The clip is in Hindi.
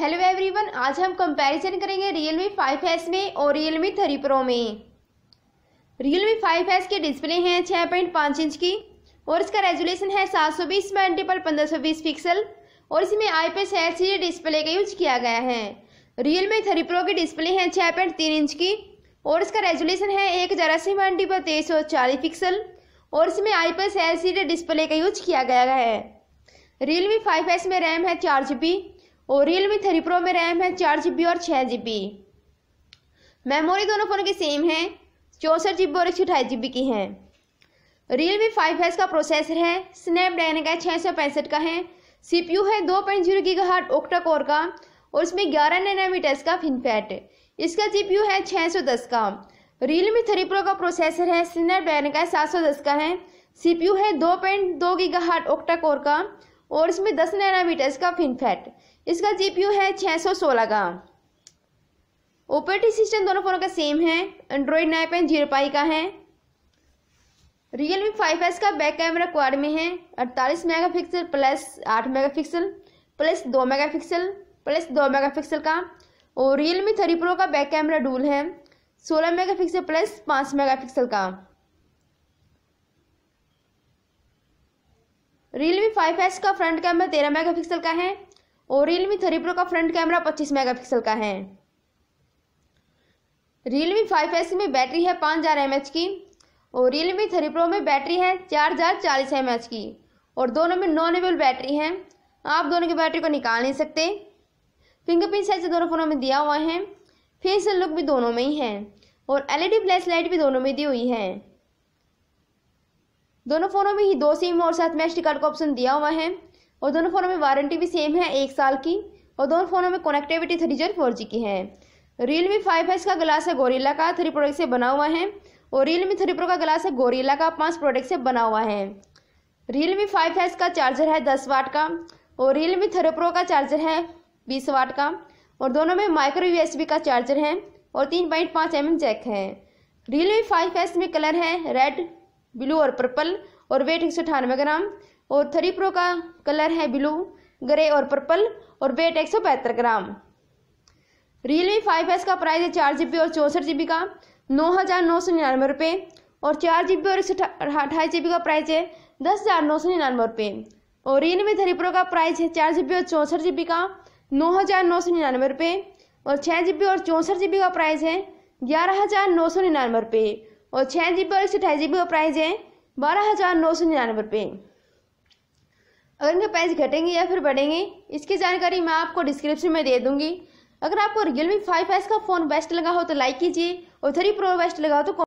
हेलो एवरीवन आज हम कंपैरिजन करेंगे रियलमी 5s में और रियलमी 3 प्रो में रियलमी 5s की डिस्प्ले है 6.5 इंच की और इसका रेजोल्यूशन है 720 मल्टीपल 1520 पिक्सल और इसमें आई आईपीएस एलसीडी डिस्प्ले का यूज किया गया है रियलमी 3 प्रो की डिस्प्ले है 6.3 इंच की और इसका रेजोल्यूशन है एक हज़ार अस्सी मल्टीपल तेईस पिक्सल और इसमें आई आईपीएस एलसीडी डिस्प्ले का यूज किया गया है रियलमी 5s में रैम है चार जी और रियलमी थ्री प्रो में रैम है चार जी और छः जी मेमोरी दोनों फ़ोन की सेम है चौंसठ जी और एक सौ अठाईस जी की है रियल मी फाइव एस का प्रोसेसर है स्नैपड्रैगन का छः सौ पैंसठ का है सीपीयू है दो पॉइंट जीरो की हार्ट ओक्टा कोर का और इसमें ग्यारह नैनोमीटर्स का फिनफैट इसका जीपीयू है छः सौ दस का रियल मी थ्री प्रो का प्रोसेसर है स्नैपड्रैगन का सात सौ दस का है सीपीयू है दो पॉइंट दो गीगा हार्ट ओक्टा कोर का और इसमें दस नैनामीटर इसका फिनफैट इसका जीपीयू है 616 का ऑपरेटिंग सिस्टम दोनों फ़ोनों का सेम है Android nine point zero pie का है रियल मी फाइव एस का बैक कैमरा क्वाड में है अड़तालीस मेगा पिक्सल प्लस आठ मेगा पिक्सल प्लस दो मेगा पिक्सल प्लस दो मेगा पिक्सल का और रियल मी थ्री प्रो का बैक कैमरा डूल है सोलह मेगा पिक्सल प्लस पाँच मेगा पिक्सल का रियलमी फाइव एस का फ्रंट कैमरा तेरह मेगापिक्सल का है और रियलमी थ्री प्रो का फ्रंट कैमरा पच्चीस मेगापिक्सल का है रियलमी फाइव एस में बैटरी है पाँच हज़ार एम की और रियलमी थ्री प्रो में बैटरी है चार हज़ार चालीस एम एच की और दोनों में नॉन एवल बैटरी है आप दोनों की बैटरी को निकाल नहीं सकते फिंगरप्रिंट साइज दोनों फ़ोनों में दिया हुआ है फेस लुक भी दोनों में ही है और एलईडी फ्लैश लाइट भी दोनों में दी हुई है दोनों फ़ोनों में ही दो सिम और साथ में मैच कार्ड का ऑप्शन दिया हुआ है और दोनों फ़ोनों में वारंटी भी सेम है एक साल की और दोनों फ़ोनों में connectivity three G four G की है रियलमी फाइव एस का ग्लास है गोरीला का थ्री प्रोडक्ट से बना हुआ है और रियलमी थ्री प्रो का ग्लास है गोरीला का पाँच प्रोडक्ट से बना हुआ है रियलमी फाइव एस का चार्जर है दस वाट का और रियलमी थ्री प्रो का चार्जर है बीस वाट का और दोनों में माइक्रो यूएसबी का चार्जर है और तीन पॉइंट पाँच एम जैक है रियलमी फाइव एस में कलर है रेड ब्लू और पर्पल और वेट एक ग्राम और थ्री प्रो का कलर है ब्लू ग्रे और पर्पल और वेट एक ग्राम रियलमी फाइव एस का प्राइस है चार जीबी और चौंसठ जीबी का नौ हज़ार नौ सौ निन्यानवे और चार जीबी और एक सौ जीबी का प्राइस है दस हज़ार नौ सौ निन्यानवे रुपये और रियलमी थ्री प्रो का प्राइस है चार जीबी और चौंसठ जीबी का नौ हज़ार नौ सौ निन्यानवे रुपये और छः जीबी और चौंसठ जीबी का प्राइस है ग्यारह हज़ार नौ सौ निन्यानवे रुपये और छः जी बी और एक सौ अठाईस जी बी का प्राइस है बारह हज़ार नौ सौ निन्यानवे रुपये अगर इनके प्राइस घटेंगे या फिर बढ़ेंगे इसकी जानकारी मैं आपको डिस्क्रिप्शन में दे दूंगी अगर आपको रियलमी फाइव एस का फ़ोन बेस्ट लगा हो तो लाइक कीजिए और थ्री प्रो बेस्ट लगा हो तो